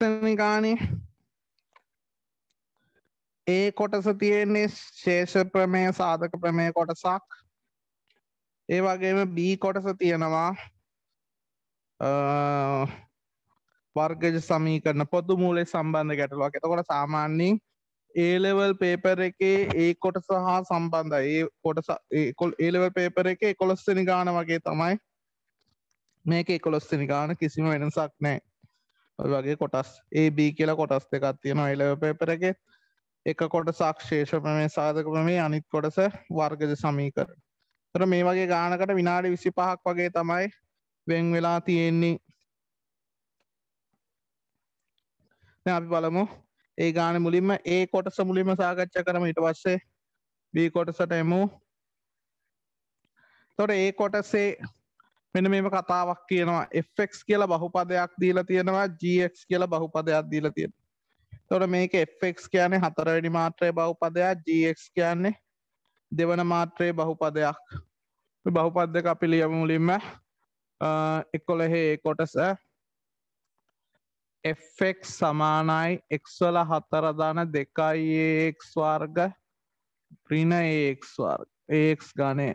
නිකානේ ඒ කොටස තියෙන්නේ ශේෂ ප්‍රමය සාධක ප්‍රමය කොටසක් ඒ වගේම බී කොටස තියෙනවා වර්ගජ සමීකරන පොදු මූලේ සම්බන්ධ ගැටලුවක් එතකොට සාමාන්‍යයෙන් ඒලෙවල් පේපර එකේ ඒ කොටස හා සම්බන්ධ ඒ කොටස ඒලෙවල් පේපර එක කොළොස්සනි ගාන වගේ තමයි මේක කොළොස්සනි ගාන කිසිම වෙනසක් නෑ වගේ කොටස් AB කියල කොටස් දෙකක් තියෙන අයිලව පේපරක එක කොට සක්ෂේෂප මේ සාධකම මේ අනිත් කොටස වර්ගජ සමීකර තර මේ වගේ ගානකට විනාඩි විසි පහක් වගේ තමයි වෙන් වෙලා තියෙන්නේ අපි බලමු ඒ ගාන මුලින්ම ඒ කොටස මුලින්ම සාකච්ඡ කරම ඉට පස්සේ B කොටසට එමු තොට ඒ කොටසේ මෙන මේම කතාවක් කියනවා එෆෙක් කියල බහුපදයක් දීලා තියෙනවා ජක් කියල බහුපදයක් දීලා තියෙන තොට මේක එෆෙක් කියන්නේ හතරවැනි මාත්‍රය බහුපදයක් ජක් කියන්නේ දෙවන මාත්‍රයේ බහුපදයක් බහුපද්ද අපි ලියම මුලින්ම එක්කොල හේ කොටස එෆෙක් සමානයි එක්වල හතරදාන දෙකයිඒක් වර්ග ප්‍රින ඒක් වර්ග ඒක් ගනය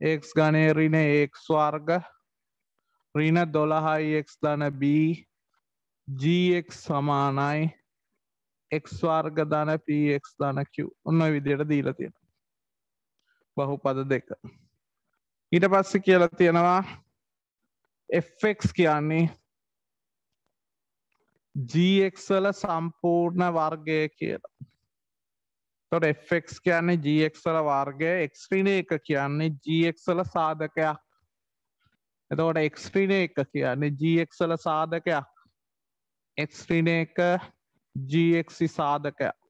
එක් ගනය රින එක් වර්ග රින දොළහයි එක් දන බී ජක් සමානයි එක් වර්ග ධන පක් ධන කිව් ඔන්න විදියට දීල තියෙන බහු පද දෙක ඊට පස්ස කියලා තියෙනවා එෆෙක්ස් කියන්නේ ජක්සල සම්පූර්ණ වර්ගය කියලා තොට එෆෙක් කියන්නේ ජීක්සල වර්ගය එක්ස්ට්‍රීන එක කියන්නේ ජීක්සල සාධකයක් එතකොට එක්ස්ට්‍රීන එක කියන්නේ ජීක්සල සාධකයක් එක්ස්ට්‍රීන එක ජීක්සි සාධකයක්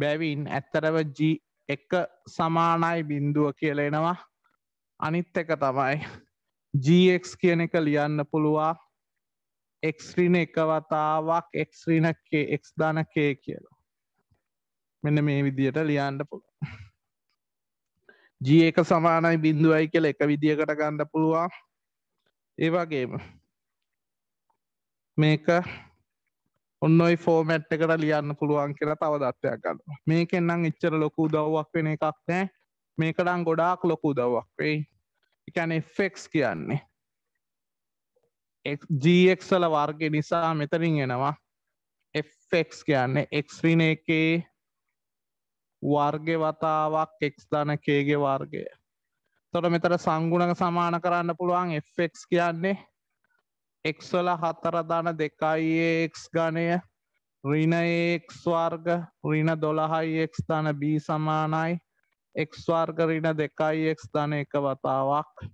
බැවින් ඇත්තරව ජී එක සමානයි බින්දුව කියලෙනවා අනිත් එක තමයි ජක් කියන එක ලියන්න පුළුවන් එක්ස්්‍රීන එක වතාවක් එක්ස්්‍රීන එක්ස් ධන කේ කියලා මෙන්න මේ විදියට ලියන්න පුළුව ජ එක සමානයි බිඳුවයි කියල එක විදිකට ගණ්ඩ පුළුවන් ඒවාගේම මේක ඔන්නයි ෆෝමැට් එකට ලියන්න පුළුවන් කියලා තව දත්වයක් ගන්න මේකෙන් නම් එච්චර ලොකු දව්වක් වෙන එකක් නෑ මේකටන් ගොඩාක් ලොකු දවක් වෙයි එකැන ෆෙක්ස් කියන්නේ ජක්සල වර්ග නිසා මෙතරින් එනවා එෆෙක්ස් කියන්නේ එක්ස්වින එකේ වර්ග වතාවක් එක් ධන කේගේ වර්ගය තොට මෙතර සංගුණක සමාන කරන්න පුළුවන් Fක් කියන්නේ එක්වල හතර දන දෙකයික් ගණය රිනඒක් වර්ග රින දොළහයික් ධන B සමානයි එක් වර්ග රින දෙකයික් ධන එක වතාවක්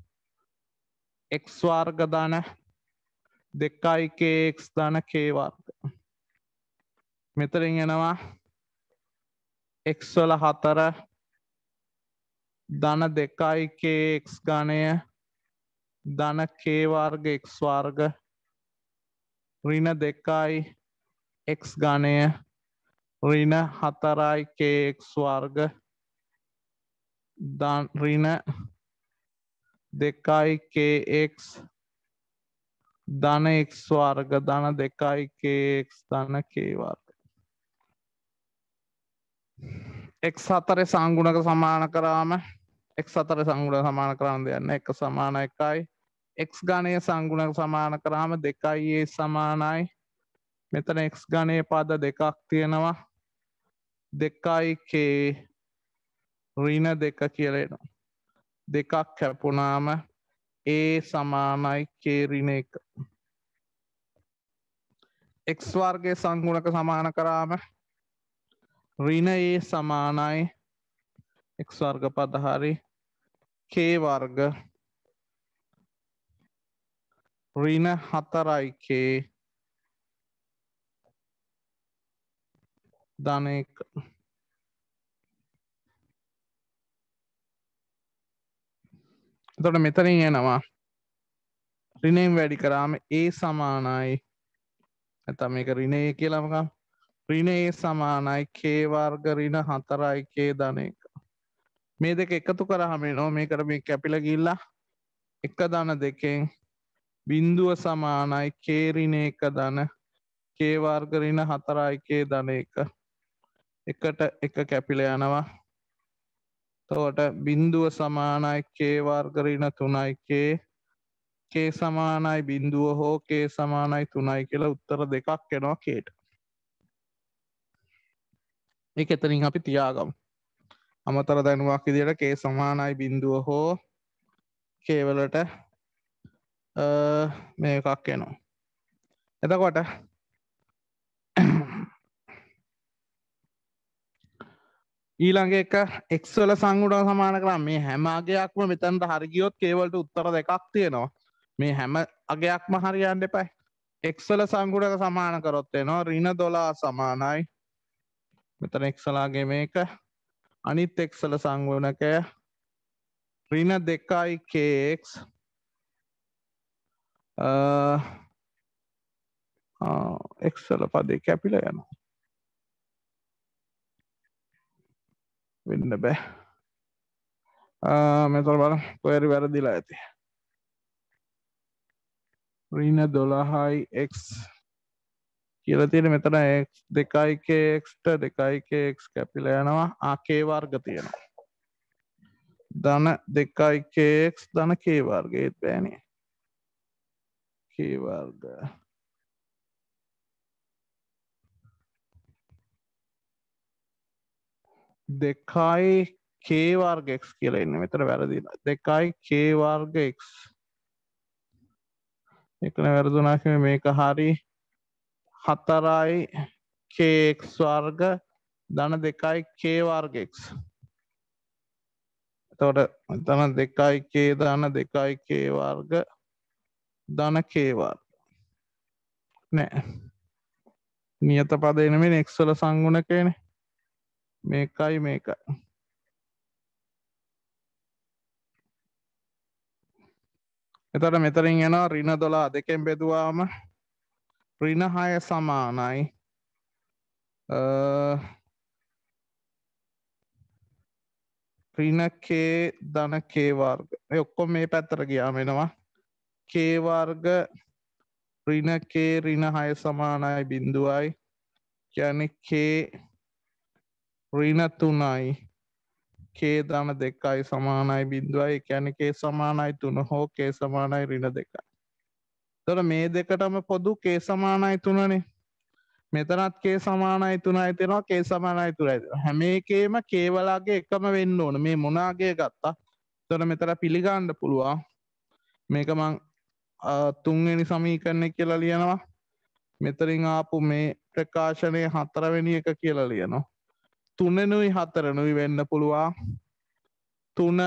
එක් වර්ග ධන දෙකයිකේක් ධන කේවර්ග මෙතරින් එනවා ఎక్స్ల హతర ධන දෙකයි කx ගණය ධන k වර්ග x වර්ග ඍණ දෙකයි x ගණය ඍණ හතරයි kx වර්ග ඍණ දෙකයි kx ධන x වර්ග ධන දෙකයි kx ධන k වර්ග එක් හතර සංගුණක සමාන කරාම එක් සතර සංගුණ සමාන කරන්න දෙයන්න එක සමාන එකයි එක් ගණය සංගුණක සමාන කරාම දෙකයි ඒ සමානයි මෙතන එක් ගණය පද දෙකක් තියෙනවා දෙකයි කේ රින දෙක කියලෙනවා දෙකක් කැපුණාම ඒ සමානයි කේරින එක එක්ස්වාර්ගේ සංගුණක සමාන කරාම රින ඒ සමානයි එක් වර්ග පදහරි කේ වර්ග රින හතරයි කේ ධන එක එතකොට මෙතනින් එනවා රිනෙන් වැඩි කරාම ඒ සමානයි නැත්නම් මේක රිනේ කියලාමකම් රිනේ සමානයි කේවර්ග රින හතරයිකේ ධන එක මේ දෙක එකතු කරහම නෝ මේ කර මේ කැපිල ගිල්ලා එක දන දෙකෙන් බින්දුව සමානයි කේරින එක දන කේවර්ගරින හතරයිකේ දන එක එකට එක කැපිල යනවා තෝට බින්දුව සමානයි කේවර්ගරින තුනයිකේ කේ සමානයි බින්දුව හෝ කේ සමානයි තුනයි කියලා උත්තර දෙකක් එෙනවා කේට එක එතනින් අපි තියාගම් අමතර දැනුවක් ඉදිට කේ සමානයි බින්දුව හෝ කේවලට මේ එකක් එනවා එතකොට ඊළඟ එක එක්වල සංගුඩ සමාන කරම් මේ හැම අගයක්ම මෙතන්ට හරිගියොත් කේවලට උත්තර දෙකක් තියෙනවා මේ හැම අගයක්ම හරියන්න එපයි එක්වල සංගුඩක සමාන කරොත්තේ නවා රින දොලා සමානයි මෙතන එක්සලාගේ මේක අනිත් එක්සල සංගුණකය රින දෙකයි කේක් එක්සල පදේ කැපිල යන වෙන්න බෑ මෙතොල් බල පොයරි වැරදිලා ඇති රින දොළහයි එක්ස් කියලතින මෙතන දෙකයිකේක්ට දෙකයිකේක් කැපිල යනවා ආකේවාර්ග තියෙනවා ධන දෙකයිකේක් ධන කේවර්ගේත් බෑනේ කේවර්ග දෙකයි කේවර්ගෙක් කියලා ඉන්න මෙතර වැරදිලා දෙකයි කේවර්ගෙක් එකන වැරදුනාකම මේක හරි හතරයි කේක් වර්ග ධන දෙකයි කේවර්ගෙක්ස් තොට තන දෙකයි කේ ධන දෙකයි කේවර්ග ධන කේවර් නෑ නියත පදනම නෙක්ස්වල සංගුණ කේන මේකයි මේකයි එතට මෙතරින් යනවා රින දොලා දෙකෙන් බෙදවාම ඍණ 6 සමානයි ඍණ k ධන k වර්ග. ඒ eh, ඔක්කොම මේ පැත්තට ගියාම එනවා k වර්ග ඍණ k ඍණ 6 සමානයි බිඳුවයි. කියන්නේ k ඍණ 3යි k ධන 2යි සමානයි බිඳුවයි. කියන්නේ k සමානයි 3 හෝ k සමානයි ඍණ 2යි. තොර මේ දෙකටම පොදු කේ සමානයි තුනනේ මෙතනත් කේ සමානයි තුනයි තියෙනවා කේ සමානයි තුනයි හැම එකේම කේවලාගේ එකම වෙන්න ඕන මේ මොනාගේ ගත්තා තොර මෙතන පිළිගන්න පුළුවන් මේක මං තුන්වෙනි සමීකරණය කියලා ලියනවා මෙතරින් ආපු මේ ප්‍රකාශනය හතරවෙනි එක කියලා ලියනවා තුනනුයි හතරනුයි වෙන්න පුළුවන් තුන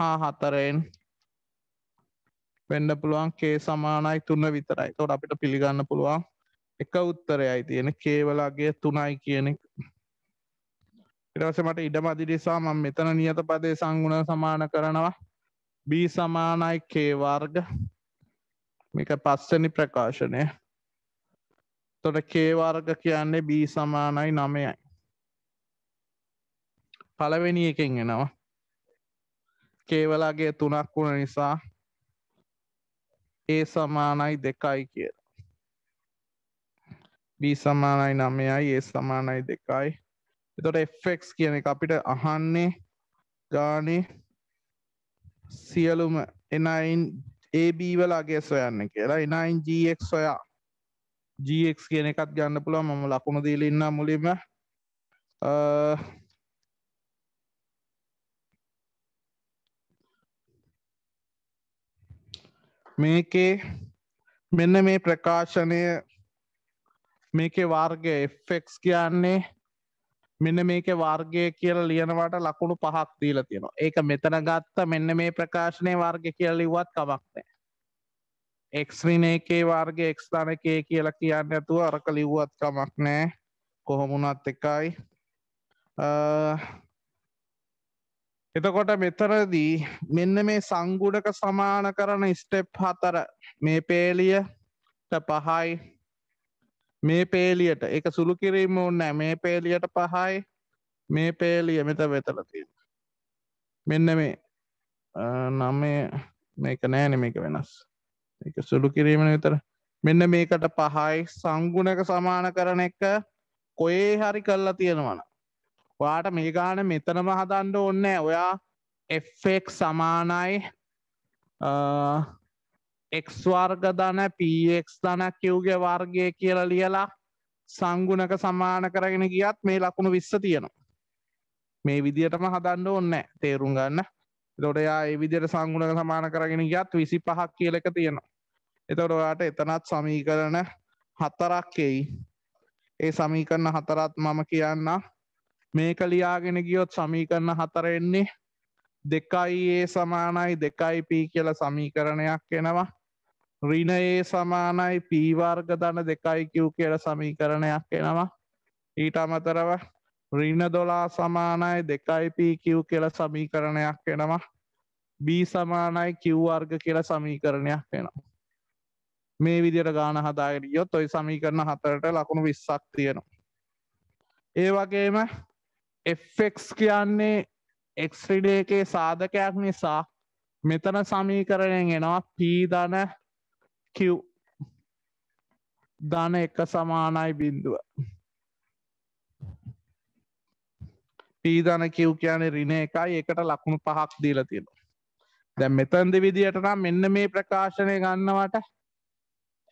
හා හතරෙන් වෙන්න පුළුවන් කේ සමානයි තුන්න විතරයි තොට අපිට පිළිගන්න පුළුවන් එක උත්තරයයි තියෙන කේවලගේ තුනයි කියන ඉටවසමට ඉඩ මදිරිසා මම මෙතන නියත පදේ සංගුණ සමාන කරනවා බී සමානයි කේවර්ග මේක පස්සනි ප්‍රකාශනය තොට කේවර්ග කියන්නේ බී සමානයි නමයයි පලවෙනි එකෙන් එනවා කේවලාගේ තුනක් වුණ නිසා ඒ සමානයි දෙකයි කියලා. B සමානයි නමයයි ඒ සමානයි දෙකයි. එතොට Fx කියන එක අපිට අහන්නේ ගානේ සියලුම එනයින් AB වලාගේ සොයන්න කියලා එනයින් GX සොයා GX කියන එකත් ගන්න පුළුවන් මම ලකුණු දීලා ඉන්නා මුලින්ම මේකේ මෙන්න මේ ප්‍රකාශනය මේකේ වර්ගය Fx කියන්නේ මෙන්න මේකේ වර්ගය කියලා ලියනවට ලකුණු පහක් දීලා තියෙනවා. ඒක මෙතන ගත්ත මෙන්න මේ ප්‍රකාශනයේ වර්ගය කියලා ලිව්වත් කමක් නැහැ. x ඍණ එකේ වර්ගය x ධන එකේ කියලා කියන්නේ නැතුව අරක ලිව්වත් කමක් නැහැ. කොහොම වුණත් එකයි. එතකොට මෙතරදී මෙන්න මේ සංගුඩක සමාන කරන ස්ටෙප් හතර මේ පේලියට පහයි මේ පේලියට එක සුළු කිරීම ඕන්නෑ මේ පේලියට පහයි මේ පේලිය මෙත වෙතල තියෙන මෙන්න මේ නමේ මේක නෑන මේක වෙනස් එක සුළු කිරීම විතර මෙන්න මේකට පහයි සංගුණක සමාන කරන එක කොයේ හරි කල්ලා තියෙනවන ඔයාට මේ ගාන මෙතනම හදන්ඩ ඔන්න ඔයා එෆෙක් සමානයි එක් වර්ග දන පක් දන කිව්ගේ වර්ගය කියලා ලියලා සංගුණක සමාන කරගෙන ගියත් මේ ලකුණු විස්ස තියෙනවා මේ විදිහටම හදන්න ඔන්න තේරුම් ගන්න දොඩයා ඒ විදියට සංගුණක සමාන කරගෙන ගියත් විසි පහක් කියල එක තියෙනවා එතොඩවාට එතනත් සමීකරන හතරක් එයි ඒ සමීකරන හතරත් මම කියන්න මේක ලියාගෙන ගියොත් සමීකරණ හතර එන්නේ දෙකයි ඒ සමානයි දෙකයි පී කියල සමීකරණයක් එනවා රින ඒ සමානයි පීවර්ග දන දෙකයි කිව් කියල සමීකරණයක් එනවා ඊට අමතරව රින දොලා සමානයි දෙකයි පී කිව් කියල සමීකරණයක් එනවා බී සමානයි කිව්වර්ග කියල සමීකරණයක් වෙනවා මේ විදියට ගාන හදාගරියොත් ඔයි සමීකරණ හතරට ලකුණු විස්සක් තියෙනවා. ඒ වගේම එක්ස් කියන්නේ එක්්‍රඩේකේ සාධකයක් නිසා මෙතන සමීකරණයෙන් එනවා පී දන කිව් දන එක සමානයි බිින්දුව පීදන කිව් කියන රින එකයි එකට ලකුණු පහක් දීල තියෙන දැ මෙතන්ද විදිහට නම් මෙන්න මේ ප්‍රකාශනය ගන්නවට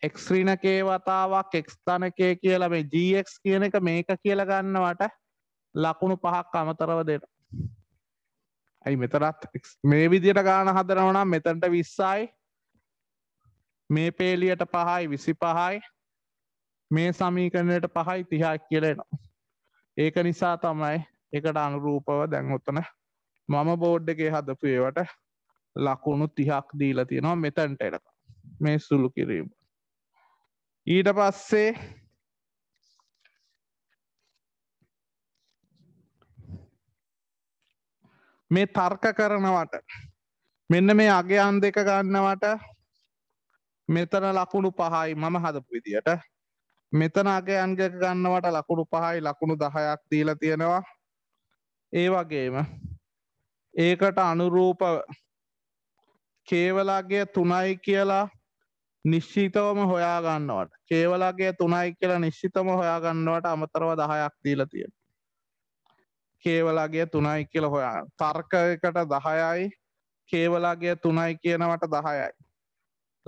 එක්්‍රීනකේ වතාවක් එක්ස්ථානකය කියලා මේ ජක් කියන එක මේක කියල ගන්නවට ලකුණු පහක් අමතරව දෙන ඇයි මෙතරත් මේ විදියට ගාන හදනවනම් මෙතැන්ට විස්සයි මේ පේලියට පහයි විසි පහයි මේ සමීකරණයට පහයි තිහා කියලෙනවා ඒක නිසා තමයි එකට අනුරූපව දැන්ඔත්තන මම බෝඩ් එකේ හදපු ඒවට ලකුණු තිහක් දීලා තියෙනවා මෙතැන්ට එඩක මේ සුළු කිරීම ඊට පස්සේ මේ තර්ක කරනවට මෙන්න මේ අගයන් දෙක ගන්නවට මෙතන ලකුණු පහයි මම හදපු විදියට මෙතන අගයන් දෙක ගන්නවට ලකුණු පහයි ලකුණු දහයක් දීලා තියෙනවා ඒ වගේම ඒකට අනුරූප කේවලගේ තුනයි කියලා නිශ්චිතවම හොයාගන්නවට කේවලගේ තුනයි කියලා නිශ්චිතම හොයාගන්නවට අමතරව දහයක් දීලා තියෙන කේවලාගේ තුනයි කියල හොයා තර්කකට දහයයි කේවලාගේ තුනයි කියනවට දහයයි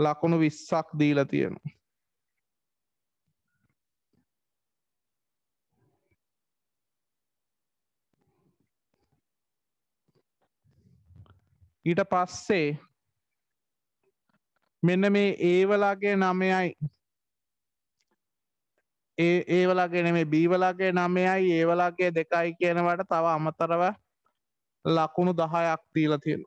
ලකුණු විස්සක් දීල තියෙනු ඊට පස්සේ මෙන්න මේ ඒවලාගේ නමයයි ඒ ඒවලගෙන මේ බීවලගේ නමයයි ඒවලගේ දෙකයි කියනවට තව අමතරව ලකුණු දහයක් තීල තියෙන.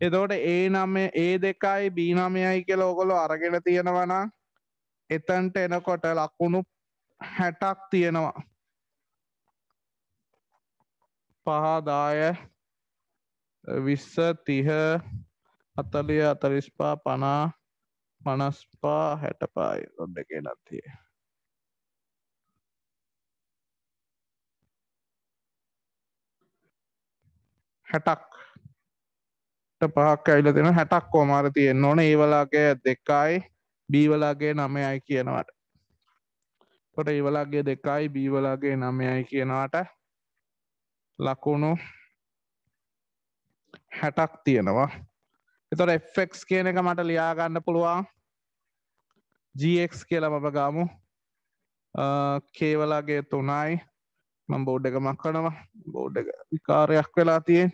එතකොට ඒ නම ඒ දෙකයි බීනමයයි කියල ඕකොලො අරගෙන තියෙනවන එතන්ට එනකොට ලකුණු හැටක් තියෙනවා. පහදාය විස්ස තිහ අතලිය අතරිස්පා පනා මනස්පා හැටපායි ඔොඩ කියනත්තියේ. හැටක්ට පහක් ඇවිල දෙෙන හැටක් කෝමාර තියෙන් නොන ඒවලාගේ දෙකයි බීවලාගේ නමයයි කියනවට තොට ඒවලාගේ දෙකයි බීවලාගේ නමයයි කියනවට ලකුණු හැටක් තියෙනවා එතොට එෆෙක් කියන එක මට ලියාගන්න පුළුවන් ජක් කියලා මප ගාමු කේවලාගේ තුනයි මම් බෝඩ් එක මක්කනවා බෝඩ් එක විකාරයක් වෙලා තියෙන්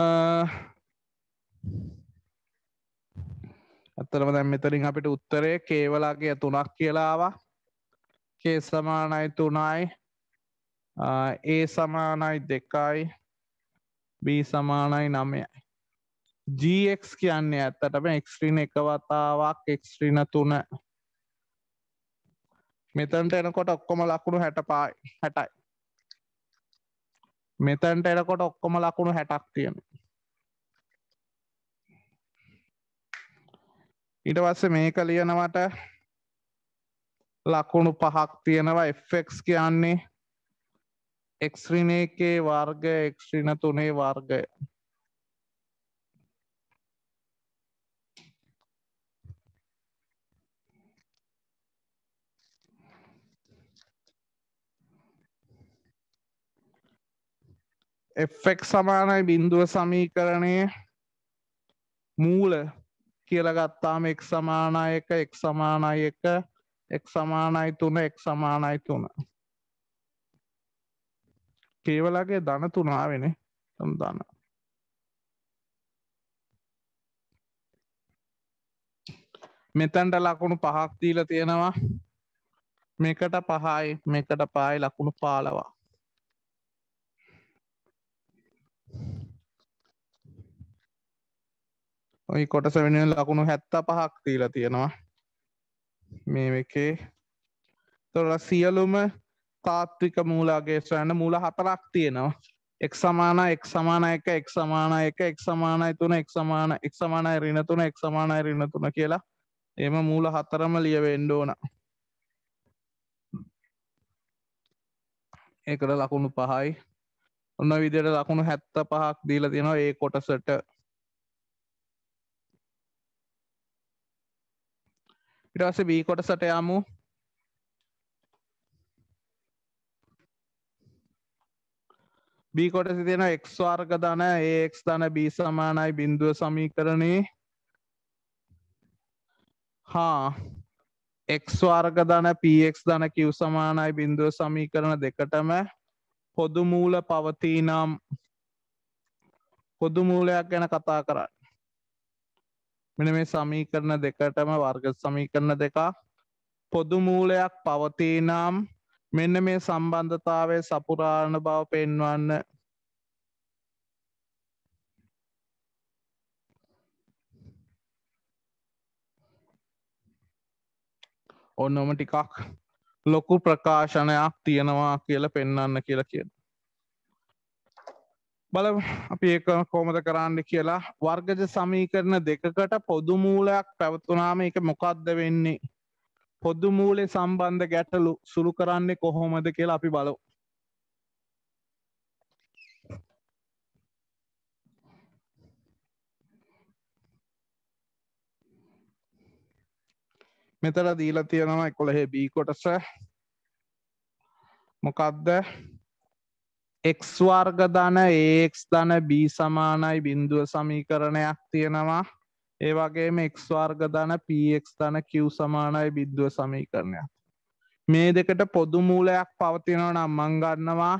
ඇත්තරම දැම් මෙතරින් අපිට උත්තරය කේවලාගේ තුනක් කියලාවා කේ සමානයි තුනයි ඒ සමානයි දෙකයි B සමානයි නමයයි GX කියන්නේ ඇත්තටම එක්ස්්‍රීන එක වතාවක් එක්ස්්‍රීන තුන මෙතන්ට එනකොට ඔක්කොම ලකුණු හැට පායි හැටයි මෙතැන්ට එනකොට ඔක්කොම ලකුණු හැටක් තියෙන ඉට පස්ස මේක ලියනවට ලකුණු පහක් තියෙනවා එෆෙක් කියන්නේ එක්්‍රිණ එකේ වර්ග එක්්‍රිණ තුනේ වර්ගය එක් සමානයි බින්දුව සමීකරණය මූල කියලගත්තාම එක් සමානය එක එක් සමානයි එක එක් සමානයි තුන එක් සමානයි තුන කේවලගේ ධන තුනාවෙන දන මෙතැන්ට ලකුණු පහක් දීල තියෙනවා මේකට පහයි මේකට පායි ලකුණු පාලවා ඔයි කොටස වෙන ලකුණු හැත්ත පහක් තීලා තියෙනවා මේ එකේ තොර සියලුම තාත්වික මූලාගේශ්‍රයන්න මූල හතරක් තියෙනවා එක් සමාන එක් සමාන එක එක් සමාන එක එක් සමානයි තුන එක් සමාන එක් සමානයි රින තුන එක් සමානයි රින තුන කියලා එම මූල හතරම ලියවෙන්න ඕන ඒකට ලකුණු පහයි ඔන්න විදියට ලකුණු හැත්ත පහක් දීලා තියෙනවා ඒ කොටසට ඉටවස බී කොටසට යමු බී කොටසි තියෙන එක් වාර්ග ධන ඒක් ධන බී සමානයි බින්දුව සමීකරණේ හා එක් වාර්ග ධන පක් ධන කිව් සමානයි බින්දුව සමීකරණ දෙකටම පොදු මූල පවතිනම් පොදු මූලයක් ගැන කතා කරන්න මෙන මේ සමීකරණ දෙකටම වර්ග සමීකරණ දෙක පොදු මූලයක් පවතිී නම් මෙන්න මේ සම්බන්ධතාවය සපුරාණ බව පෙන්වන්න ඔන්නොම ටිකක් ලොකු ප්‍රකාශනයක් තියෙනවා කියල පෙන්න්න කියලා කියන බල අපි ඒක කෝමද කරන්න කියලා වර්ගජ සමීකරණ දෙකකට පොදුමූලයක් පැවතුනාම එක මොකක්ද වෙන්නේ. පොදුමූලේ සම්බන්ධ ගැටලු සුළු කරන්නේ කොහොමද කියලා අපි බලෝ. මෙතර දීලා තියෙනවා එකොළහෙ බී කොටස මොකක්ද එක් වර්ග ධන ඒක් ධන බී සමානයි බිින්දුව සමීකරණයක් තියෙනවා ඒ වගේම එක් වර්ග ධන පක් ධන කිව් සමානයි බිද්දුව සමීකරණයක් මේ දෙකට පොදුමූලයක් පවතිනව නම් මංගන්නවා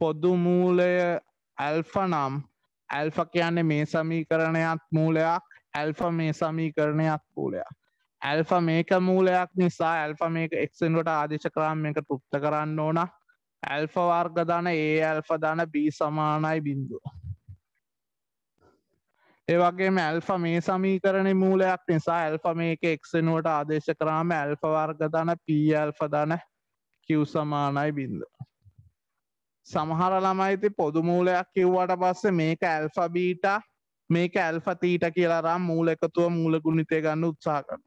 පොදුමූලය ඇල්ෆ නම් ඇල්ෆ කියන්නේ මේ සමීකරණයක් මූලයක් ඇල්ෆ මේ සමීකරණයක් මූලයක් ඇල්ෆ මේක මූලයක් නිසා ඇල්ෆ මේක එක්සෙන්වට ආදේශ ක්‍රාම් එක තෘප්ත කරන්න ඕනා ඇල්ෆ වර්ග ධන ඒ ඇල්ෆ ධන බී සමානයි බින්දුව. ඒවගේ ඇල්ෆ මේ සමීකරණ මූලයක් නිසා ඇල්ෆ මේක එක්සෙනුවට ආදේශ කරාම ඇල්ෆ වර්ග ධන පී ඇල්ෆ ධන කිව් සමානයි බින්දුව. සමහර ළමයිති පොදු මූලයක් කිව්වට පස්සේ මේක ඇල්ෆ බීට මේක ඇල්ෆ තීට කියලාරම් මූල එකතුව මූලගුණිතය ගන්න උත්සා කරන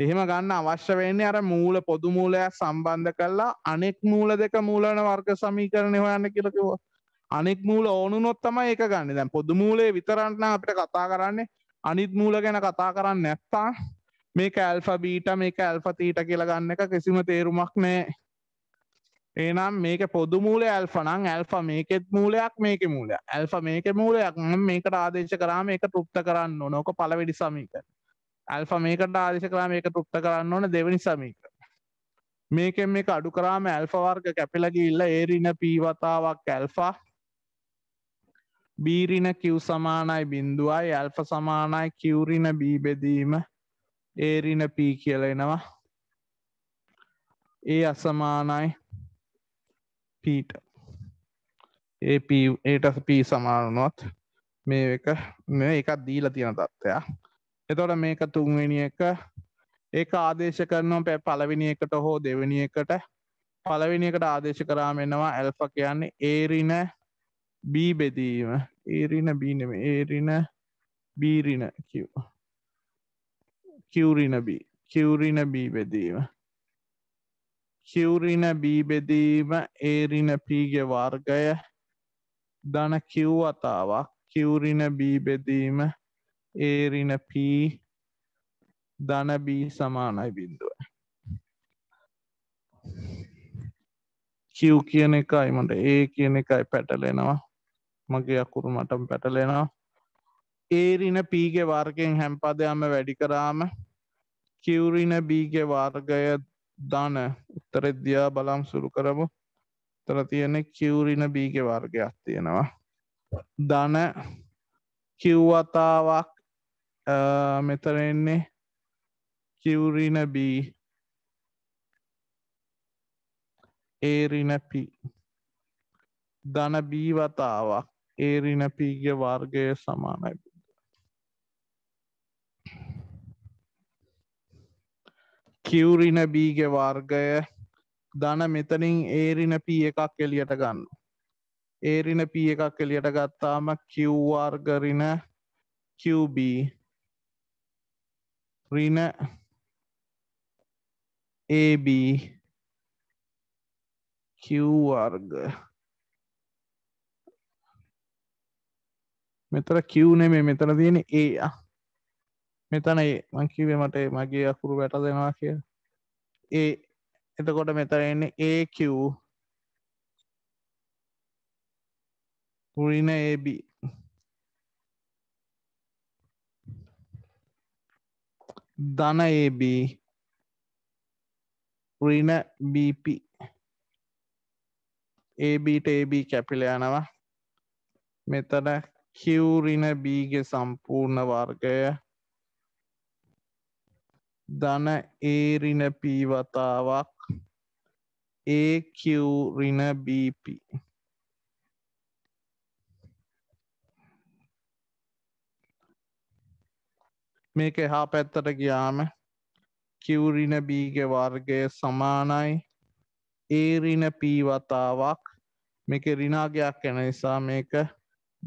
එහෙම ගන්න අවශ්‍ය වෙන්නේ අර මූල පොදු මූලයක් සම්බන්ධ කරලා අනෙක් මූල දෙක මූලන වර්ග සමීකරණය හොයන්න කියලා කිව්වා. අනෙක් මූල ඕනුනොත් තමයි ඒක ගන්න. දැන් පොදු මූලයේ විතරක් නම් අපිට කතා කරන්නේ අනිත් මූල ගැන කතා කරන්නේ නැත්තම් මේක ඇල්ෆා බීටා මේක ඇල්ෆා තීටා කියලා ගන්න එක කිසිම තේරුමක් නැහැ. එහෙනම් මේක පොදු මූලය ඇල්ෆා නම් ඇල්ෆා මේකෙත් මූලයක් මේකේ මූලයක්. ඇල්ෆා මේකේ මූලයක් නම් මේකට ආදේශ කරාම ඒක තෘප්ත කරන්න ඕන. ඕක පළවෙනි සමීකරණය. ඇල්ෆ මේකට ආදේශ කරා මේක තෘප්ත කරන්න ඕන දෙවනි සමීක මේකෙන් මේක අඩු කරාම ඇල්ෆ වර්ග කැපිලගිල්ල ඒරින පීවතාවක් ඇල්ෆා බීරින කිව් සමානයි බින්දුවයි ඇල්ෆ සමානයි කිවරින බීබෙදීම ඒරින පී කියලෙනවා ඒ අසමානයි පීට ඒ ඒට පී සමානනොත් මේ එක මේ එකත් දීල තියෙන තත්ත්වයක් එතොට මේක තුන්වෙනි එක ඒක ආදේශ කරනවා පැ පලවිනි එකට හෝ දෙවනි එකට පලවිනිකට ආදේශ කරාමෙනවා ඇල්ප කියන්න ඒරින බී බෙදීම ඒරින බීනම ඒරින බීරින කිව් කිවරින බී කිවරින බී බෙදීම කිවරින බී බෙදීම ඒරින පීග වර්ගය දන කිව් අතාවක් කිවරින බී බෙදීම ඒ ඍණ P ධන B සමානයි බිඳුව. Q කියන එකයි මට A කියන එකයි පැටලෙනවා. මගේ අකුරු මටම පැටලෙනවා. ඒ ඍණ P ගේ වර්ගයෙන් හැම පදයක්ම වැඩි කරාම Q ඍණ B ගේ වර්ගය ධන උත්තරේ දිහා බලම් සුරු කරමු. උත්තර තියෙන්නේ Q ඍණ B ගේ වර්ගයක් තියෙනවා. ධන Q වතාවක් මෙතර එන්නේ කිවරින B ඒරින P ධන B වතාවක් ඒරින P ගේ වර්ගය සමානයි කිවරින B ගේ වර්ගය ධන මෙතනින් ඒරින P එකක් එළියට ගන්න ඒරින P එකක් එළියට ගත්තාම Q වර්ග ඍණ QB ඍණ AB Q වර්ග මෙතන Q නෙමෙයි මෙතන තියෙන A ආ මෙතන A මං කිව්වේ මට මගේ අකුරු වැට දෙනවා කියලා A එතකොට මෙතන එන්නේ AQ ඍණ AB ධන AB ඍණ BP ABට AB කැපිල යනවා මෙතන Q ඍණ B ගේ සම්පූර්ණ වර්ගය ධන A ඍණ P වතාවක් AQ ඍණ BP මේක එහා පැත්තට ගියාම කිව්රින බීගේ වර්ගය සමානයි ඒ රින පී වතාවක් මේක රිනාගයක් යන නිසා මේක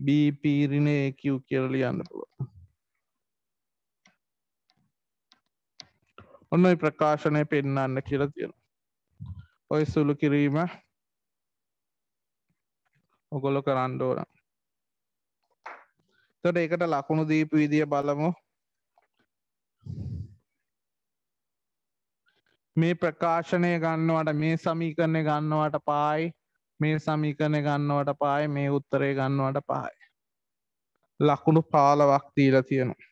බීපීරින ඒකව් කියල ලියන්න පුළුව ඔන්න ප්‍රකාශනය පෙන්නන්න කියලා තියෙන ඔය සුළු කිරීම ඔගොලො කරන්න ඕන තොට ඒකට ලකුණු දීපු විදිය බලමු මේ ප්‍රකාශනය ගන්නවට මේ සමීකරණය ගන්නවට පායි මේ සමීකරණය ගන්නවට පායි මේ උත්තරය ගන්නවට පායි. ලකුණු පාලවක් දීලා තියෙනවා.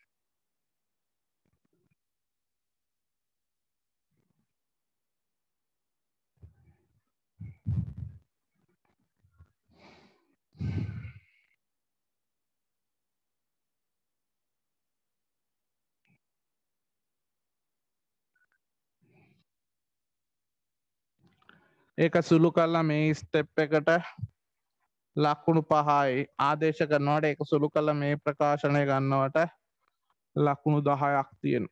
ඒක සුළු කල්ලා මේ ස්ටෙප් එකට ලක්කුණු පහයි ආදේශ කරනවට එක සුළු කල්ල මේ ප්‍රකාශනය ගන්නවට ලකුණු දහයක් තියෙන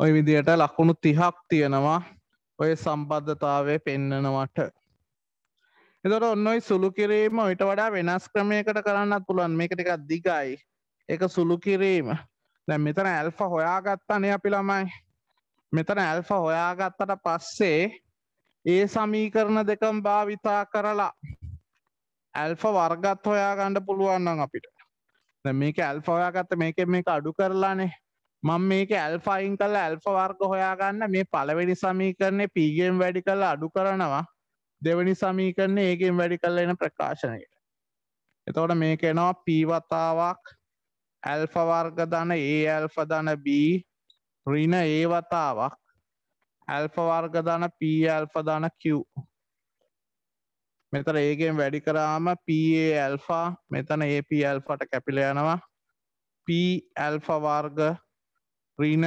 ඔය විදියට ලකුණු තිහක් තියෙනවා ඔය සම්බද්ධතාවය පෙන්නනවට එතොට ඔන්නයි සුළු කිරීම ඔයිට වඩා වෙනස් ක්‍රමයකට කරන්නත් පුළුවන් මේක ටිකක් දිගයි එක සුළු කිරීම දැන් මෙතන ඇල්ෆ හොයාගත්තනේ අපි ළමයි මෙතන ඇල්ෆ හොයාගත්තට පස්සේ ඒ සමීකරණ දෙකම් භාවිතා කරලා ඇල්ෆ වර්ගත් හොයා ගණ්ඩ පුළුවන්නම් අපිට මේක ඇල්ෆ හොයාගත්ත මේක මේක අඩු කරලානේ මං මේක ඇල්ෆයින් කල් ඇල්ෆ වර්ග හොයාගන්න මේ පළවෙනි සමීකරණය පීගෙන් වැඩි කල අඩු කරනවා දෙවැනි සමීකරණය ඒගෙන් වැඩි කල්ල එන ප්‍රකාශනයට එතවට මේක එනවා පීවතාවක් ඇල්ෆ වර්ග දන ඒ ඇල්ෆ දන B රින ඒ වතාවක් ඇල්ෆ වර්ග දන P ඇල්ෆ දන Q මෙතර ඒගෙන් වැඩි කරාම පA ඇල්ෆා මෙතන AP ඇල්ෆට කැපිල යනවා P ඇල්ෆ වර්ග රින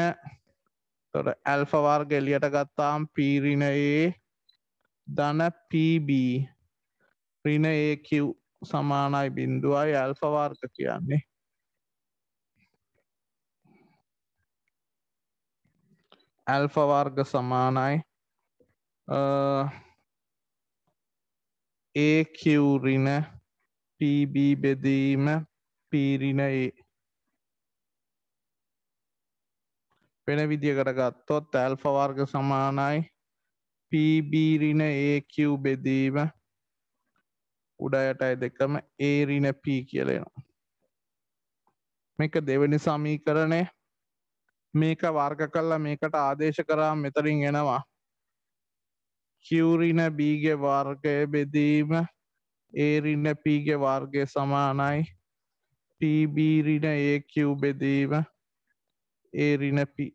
තොට ඇල්ෆවර්ග එලියට ගත්තාම් පීරිනයේ ධන පB රින ඒකිව් සමානයි බින්දුවයි ඇල්ෆවර්ග කියන්නේ ඇල්ෆවර්ග සමානයි ඒකිව් රින පB බෙදීම පීරිනයේ වෙන විදිකට ගත්තොත් ඇල්ෆවර්ග සමානයි පීබීරින ඒකව් බෙදීම උඩයටයි දෙකම ඒරින පී කියලෙනවා. මේක දෙවැනි සමීකරණය මේක වර්ග කල්ලා මේකට ආදේශ කරා මෙතරින් එනවා. කිවරින බීගේ වර්ගය බෙදීම ඒරින්න පීගේ වර්ගය සමානයි පීබීරින ඒකව් බෙදීම ඒ රිනපි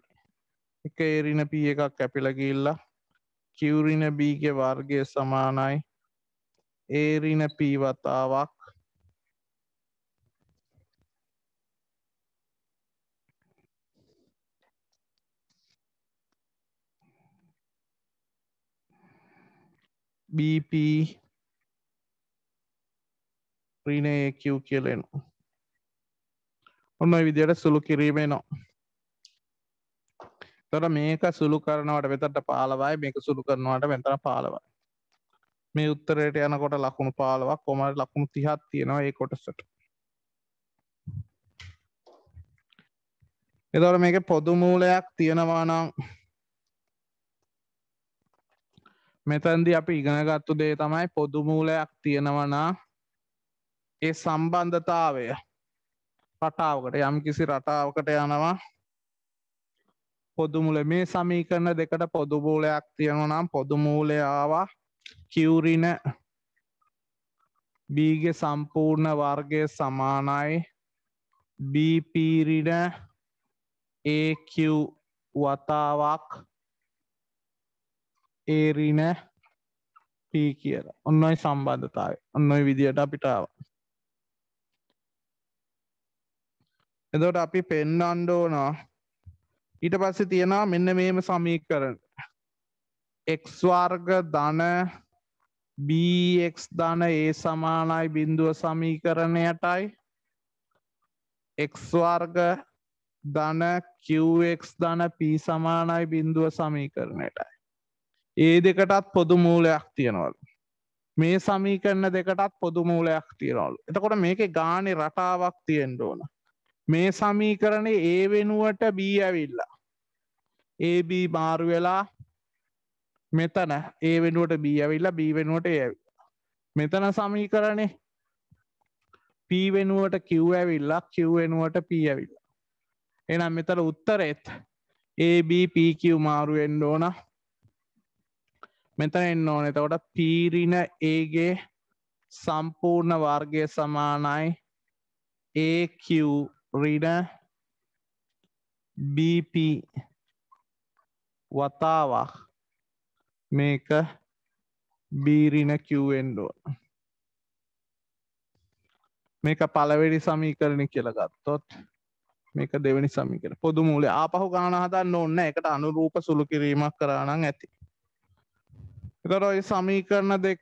එක ඒ රිනපී එකක් කැපිලගිල්ලා කිවරින බීගේ වර්ගය සමානයි ඒරින පීවතාවක් BP රිනය කිව් කියලෙනවා ඔන්න විදියට සුළු කිරීමේ නවා තොර මේක සුළු කරනවට වෙතට පාලවයි මේක සුළු කරනවට මෙතන පාලවයි මේ උත්තරයට යනකොට ලකුණු පාලවක් කොමට ලකුණු තිහත් තියෙනවා ඒ කොටසට එතොට මේක පොදු මූලයක් තියෙනවා නම් මෙතැන්දි අපි ඉගෙනගත්තු දේ තමයි පොදුමූලයක් තියෙනවනා ඒ සම්බන්ධතාවය රටාවකට යම් කිසි රටාවකට යනවා පොදුමුල මේ සමීකරණ දෙකට පොදුමූලයක් තියෙනනම් පොදුමූලයාවා කිවරින බීග සම්පූර්ණ වර්ගය සමානයි බීපීරින ඒQ වතාවක් ඒරින පී කියල ඔන්නයි සම්බන්ධතාව ඔන්නයි විදියට අපිටාව එදොට අපි පෙන්නන්ඩෝනා ඊට පස්සේ තියෙනවා මෙන්න මේම සමීකරණ x වර්ග ධන bx ධන a සමානයි බිඳුව සමීකරණයටයි x වර්ග ධන qx ධන p සමානයි බිඳුව සමීකරණයටයි ඒ දෙකටත් පොදු මූලයක් තියනවලු මේ සමීකරණ දෙකටත් පොදු මූලයක් තියනවලු එතකොට මේකේ ගානේ රටාවක් තියෙන්න ඕන මේ සමීකරණය ඒ වෙනුවට බී ඇවිල්ලා AB මාරු වෙලා මෙතන ඒ වෙනුවට B ඇවිල්ලා B වෙනුවට A ඇවිල්ලා මෙතන සමීකරණේ P වෙනුවට Q ඇවිල්ලා Q වෙනුවට P ඇවිල්ලා එහෙනම් මෙතන උත්තරෙත් AB PQ මාරු වෙන්න ඕන මෙතන එන්න ඕන එතකොට P ඍණ A ගේ සම්පූර්ණ වර්ගය සමානයි AQ reader BP වතාවක් මේක බීරින කිව්වෙන්ඩුව මේක පලවෙඩි සමීකරණ කියල ගත්තොත් මේක දෙවැනි සමීකර පොදු මූලේ ආපහු ගාන හදන්න ඔන්න එකට අනුරූප සුළු කිරීමක් කරානං ඇති එතර ඔය සමීකරණ දෙක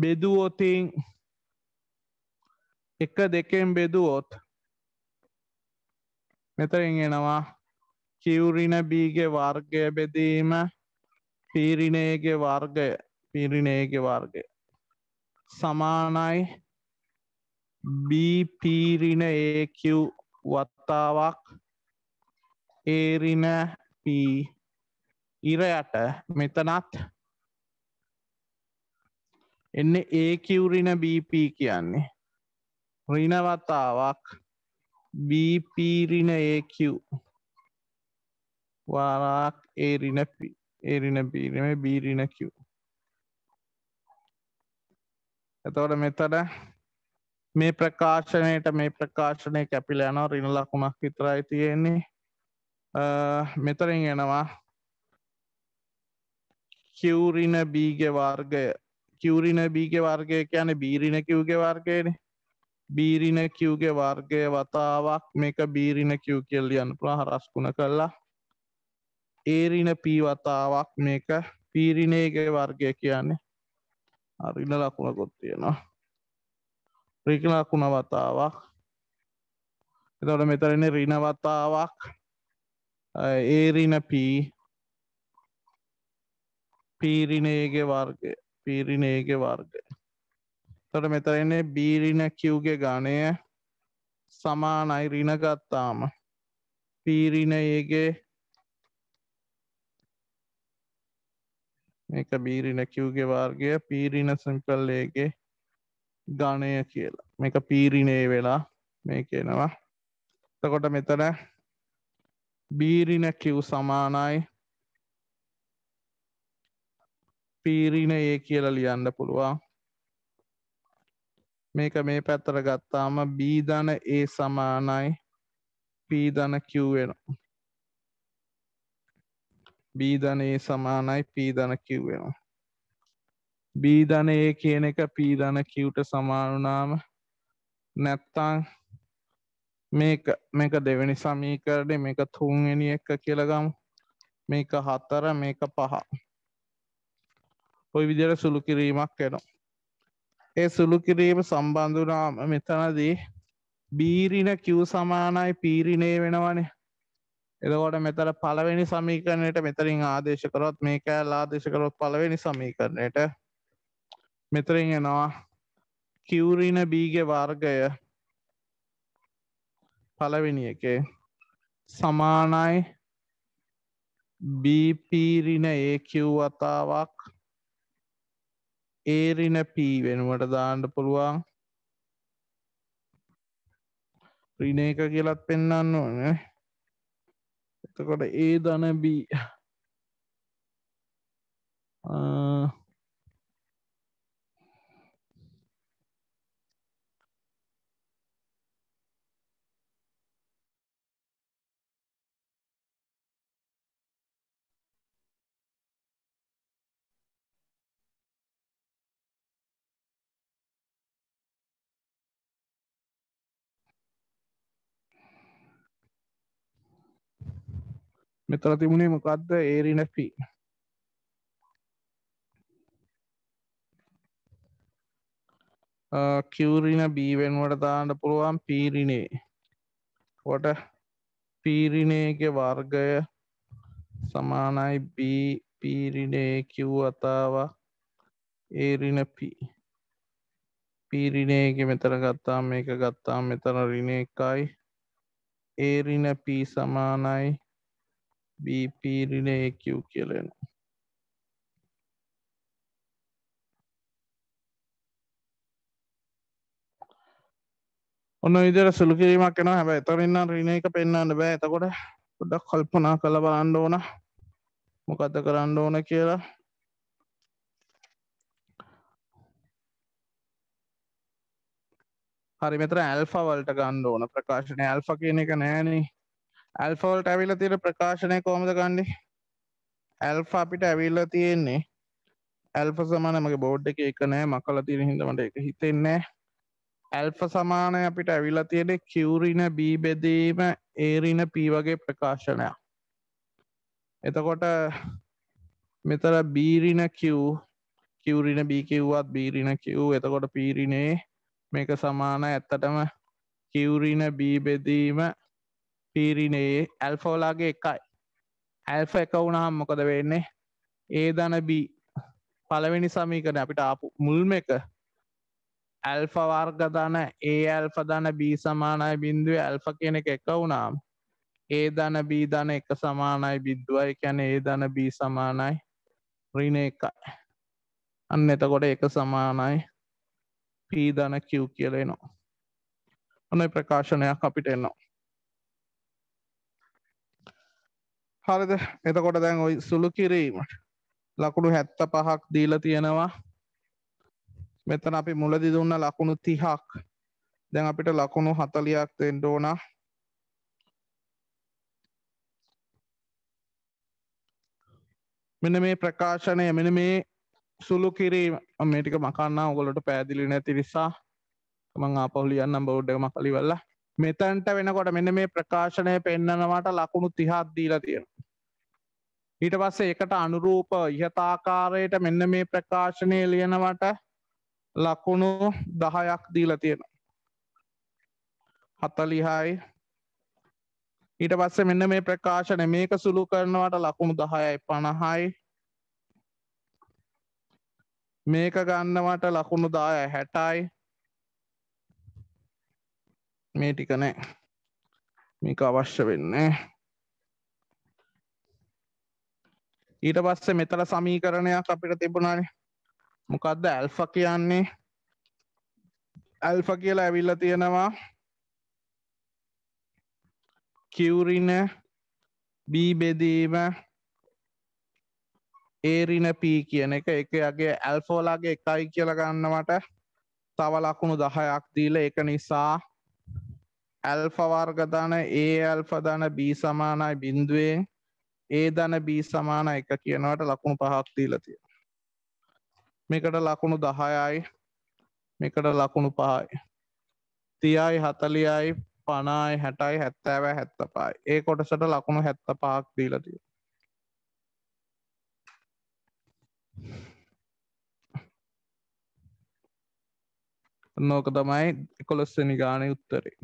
බෙදුවෝතින් එක දෙකෙන් බෙදුවොත් මෙතරින් එනවා කිව්රින බීගේ වර්ගය බෙදීම පීරිණයගේ වර්ගය පිරිණයගේ වර්ගය සමානයි බීපීරිණ ඒක වත්තාවක් ඒරින පී ඉරයට මෙතනත් එන්න ඒකිවරින බීපී කියන්නේ රිනවතාවක් බීපීරින ඒක වාරාක් ඒරින ඒරින පීරම බීරින කිව් එතවට මෙතට මේ ප්‍රකාශනයට මේ ප්‍රකාශනය කැපිල යන රින ලකුණක් විතරයි තියෙන්නේ මෙතරින් එනවා කිවරින බීග වර්ගය කිවරින බීග වර්ගය කියන බීරින කිව්ග වර්ගයනේ බීරින කිව්ගේ වර්ගය වතාවක් මේක බීරින කිව් කියල්ලියන්න පුළ හරස්කුණ කළා ඒරින පී වතාවක් මේක පීරිණයගේ වර්ගය කියන්නේ අරින ලකුණ කොත්තියෙනවා රිකන ලකුණ වතාවක් එතට මෙතරන රින වතාවක් ඒරින පී පීරිණයගේ වර්ගය පීරිණයගේ වර්ගය තොට මෙතරන්නේ බීරින කිව්ගේ ගණය සමානයි රිනගත්තාම පීරිනයේගේ මේක බීරින කිව්ගේ වර්ගය පීරින සිම්පල්ලේගේ ගණය කියලා මේක පීරිණේ වෙලා මේ කියනවා තකොට මෙතන බීරින කිව් සමානයි පීරින ඒ කියලා ලියන්න පුළුවන් මේක මේ පැත්තර ගත්තාම B ධන A සමානයි P ධන Q වෙනවා. B ධන A සමානයි P ධන Q වෙනවා. B ධන A කියන එක P ධන Qට සමාන වුණාම නැත්තම් මේක මේක දෙවෙනි සමීකරණය මේක තුන්වෙනි එක කියලා ගමු. මේක හතර මේක පහ. ওই විදිහට සුළු කිරීමක් වෙනවා. ඒ සුළු කිරීම සම්බන්ධනාම මෙතනදී බීරින කිව් සමානයි පීරිණය වෙනවනේ එදකොට මෙතර පළවෙනි සමීකරණයට මෙතරින් ආදේශ කරොත් මේක ආදේශ කරොත් පළවෙනි සමීකරණයට මෙතරින් එනවා කිව්රින බීගේ වර්ගය පළවෙනි එකේ සමානයි බීපීරින ඒ කිව් වතාවක් ඒරින පී වෙනුවට දාන්න පුළුවන් රින එක කියලත් පෙන්න්න ඕන එතකොට ඒ දන බී මෙතර තිබුණේ මොකක්ද ඒරි නැපි කිවරින බීවෙන්වට දාන්න පුළුවන් පීරිනේ කොට පීරිනේක වර්ගය සමානයි බී පීරිනේ කිව් අතාව ඒරින පී පීරිනේක මෙතර ගත්තා මේක ගත්තා මෙතන රින එකයි ඒරින පී සමානයි බපීරිනයක කියලෙන ඔන්න විදර සුළුකිරීමක් කෙන හැබ එතරන්න රිණ එක පෙන්න්නන්න බෑ එතකොට ගොඩක් කල්පනා කළ බලන්න ඕන මොකත කරන්න ඕන කියලා හරි මෙතර ඇල්ෆා වලට ගන්න ඕන ප්‍රකාශනය ඇල්ෆා කියන එක නෑනේ ඇල්ෆෝල්ට ඇවිල තියෙන ප්‍රකාශනය කෝමද ගණ්ඩි ඇල්ෆ අපිට ඇවිල්ල තියෙන්නේ ඇල්ප සමානමගේ බෝඩ් එක එක නෑ මකල තියෙන හිදමට එක හිතෙන්නේ ඇල්ප සමානය අපිට ඇවිල්ලා තියෙන කිවරින බී බෙදීම ඒරින පී වගේ ප්‍රකාශනයක් එතකොට මෙතර බීරින කිව් කිවරින බී කිව්වත් බීරින කිව් එතකොට පීරිනේ මේක සමාන ඇත්තටම කිවරින බී බෙදීම පීරිණයේ ඇල්ෆෝලාගේ එකයි ඇල්ෆ එක වුණහම් මොකද වෙන්නේ ඒ දන බී පළවෙනි සමීකන අපිට ආපු මුල්ම එක ඇල්ෆවර්ග දන ඒ ඇල්ෆ දන බී සමානයි බින්දුව ඇල්ෆ කියන එක එක වුණාම් ඒ දන බී දන එක සමානයි බිද්දුවයි කැන ඒ දන බී සමානයි රින එකයි අන්න එතකොට එක සමානයි පී දන කිව් කියලේ නවා ඔන්න ප්‍රකාශනයක් අපිට එන්නවා හරිද එතකොට දැන් ඔයි සුළු කිරීමට ලකුණු හැත්ත පහක් දීල තියෙනවා මෙතන අපි මුලදි දුන්න ලකුණු තිහක් දැන් අපිට ලකුණු හතලියක් දෙන්න ඕන මෙන මේ ප්‍රකාශනය මෙන මේ සුළු කිරීම මේටික මකන්න ඔගොලට පැදිලි නැති නිසා මං ආපහුලියන්නම් බෝඩ්ඩ මකලිවෙල්ලා මෙතැන්ට වෙනකොට මෙන්න මේ ප්‍රකාශනය පෙන්නනවට ලකුණු තිහත් දීලා තියෙන. ඊට පස්සේ එකට අනුරූප ඉහතාකාරයට මෙන්න මේ ප්‍රකාශනය ලියනවට ලකුණු දහයක් දීලා තියෙන. හතලිහායි ඊට පස්සේ මෙන්න මේ ප්‍රකාශන මේක සුළු කරනවට ලකුණු දහයයි පණහයි මේක ගන්නවට ලකුණු දාය හැටයි මේ ටික නෑ මේක අවශ්‍ය වෙන්නේ ඊට පස්සේ මෙතන සමීකරණයක් අපිට තිබුණානේ මොකක්ද ඇල්ෆා කියන්නේ ඇල්ෆා කියලා ඇවිල්ලා තියෙනවා කිවරින බී බෙදීම ඒරින පී කියන එක එක යගේ ඇල්ෆෝලාගේ එකයි කියලා ගන්නවට තව ලකුණු දහයක් දීලා ඒක නිසා ඇල්ෆවර්ග ධන ඒ ඇල්ෆ ධන බී සමානයි බින්දුවේ ඒ ධන බී සමාන එක කියනවට ලකුණු පහක් දීලා තියෙනවා. මේකට ලකුණු 10යි මේකට ලකුණු 5යි 30යි 40යි 50යි 60යි 70යි 75යි. ඒ කොටසට ලකුණු 75ක් දීලා තියෙනවා. නෝක තමයි එකොළොස්සනි ගානය උත්තරේ